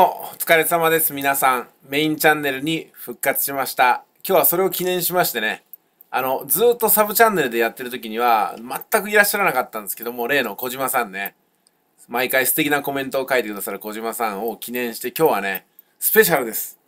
お疲れ様です、皆さん。メインチャンネルに復活しました。今日はそれを記念しましてね、あの、ずっとサブチャンネルでやってる時には、全くいらっしゃらなかったんですけども、例の小島さんね、毎回素敵なコメントを書いてくださる小島さんを記念して、今日はね、スペシャルです。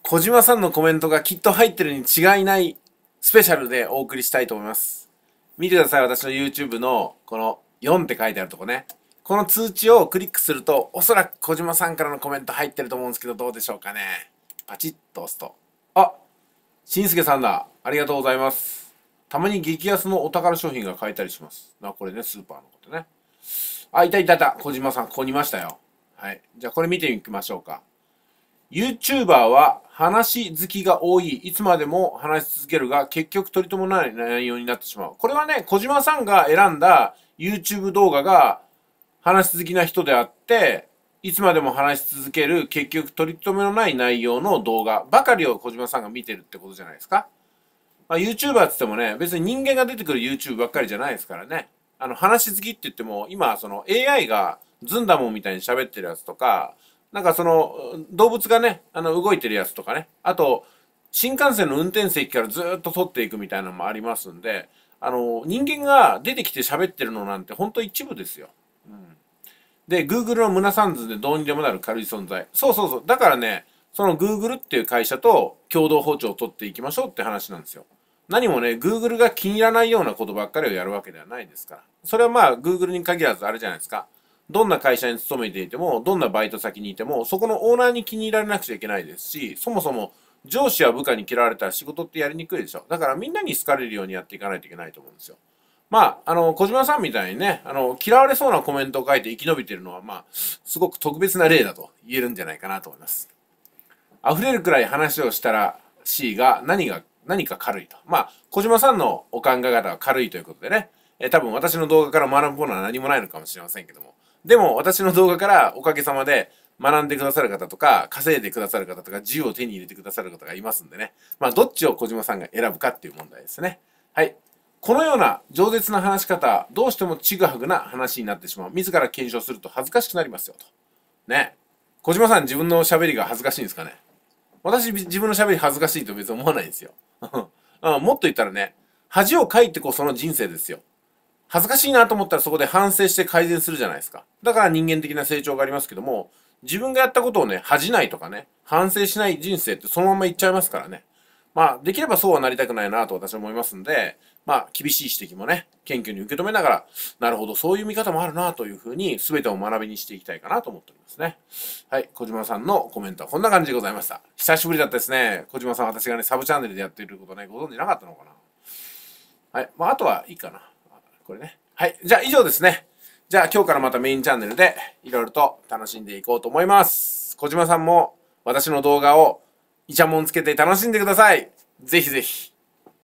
小島さんのコメントがきっと入ってるに違いないスペシャルでお送りしたいと思います。見てください、私の YouTube の、この4って書いてあるとこね。この通知をクリックすると、おそらく小島さんからのコメント入ってると思うんですけど、どうでしょうかね。パチッと押すと。あしんすけさんだ。ありがとうございます。たまに激安のお宝商品が買えたりします。な、これね、スーパーのことね。あ、いたいたいた。小島さん、ここにいましたよ。はい。じゃあ、これ見ていきましょうか。YouTuber は話好きが多い。いつまでも話し続けるが、結局取り留めない内容になってしまう。これはね、小島さんが選んだ YouTube 動画が話し好きな人であって、いつまでも話し続ける、結局取り留めのない内容の動画ばかりを小島さんが見てるってことじゃないですか。まあ、YouTuber っつってもね、別に人間が出てくる YouTube ばっかりじゃないですからね。あの、話好きって言っても、今、その AI がずんだもんみたいに喋ってるやつとか、なんかその、動物がね、あの、動いてるやつとかね。あと、新幹線の運転席からずっと撮っていくみたいなのもありますんで、あの、人間が出てきて喋ってるのなんて、ほんと一部ですよ。で、Google の胸サンズでどうにでもなる軽い存在。そうそうそう。だからね、その Google っていう会社と共同包丁を取っていきましょうって話なんですよ。何もね、Google が気に入らないようなことばっかりをやるわけではないですから。それはまあ、Google に限らずあれじゃないですか。どんな会社に勤めていても、どんなバイト先にいても、そこのオーナーに気に入られなくちゃいけないですし、そもそも上司や部下に嫌われたら仕事ってやりにくいでしょ。だからみんなに好かれるようにやっていかないといけないと思うんですよ。まあ、あの、小島さんみたいにね、あの、嫌われそうなコメントを書いて生き延びてるのは、まあ、すごく特別な例だと言えるんじゃないかなと思います。溢れるくらい話をしたら C が何が、何か軽いと。まあ、小島さんのお考え方は軽いということでね、えー、多分私の動画から学ぶものは何もないのかもしれませんけども。でも、私の動画からおかげさまで、学んでくださる方とか、稼いでくださる方とか、銃を手に入れてくださる方がいますんでね。まあ、どっちを小島さんが選ぶかっていう問題ですね。はい。このような饒舌な話し方、どうしてもちぐはぐな話になってしまう。自ら検証すると恥ずかしくなりますよ、と。ね。小島さん、自分の喋りが恥ずかしいんですかね私、自分の喋り恥ずかしいと別に思わないんですよ。あ もっと言ったらね、恥をかいてこその人生ですよ。恥ずかしいなと思ったらそこで反省して改善するじゃないですか。だから人間的な成長がありますけども、自分がやったことをね、恥じないとかね、反省しない人生ってそのままいっちゃいますからね。まあ、できればそうはなりたくないなと私は思いますんで、まあ、厳しい指摘もね、謙虚に受け止めながら、なるほど、そういう見方もあるなというふうに、全てを学びにしていきたいかなと思っておりますね。はい、小島さんのコメントはこんな感じでございました。久しぶりだったですね。小島さん、私がね、サブチャンネルでやっていることね、ご存知なかったのかな。はい、まあ、あとはいいかな。これね。はい、じゃあ以上ですね。じゃあ今日からまたメインチャンネルで、いろいろと楽しんでいこうと思います。小島さんも、私の動画を、イチャモンつけて楽しんでください。ぜひぜひ。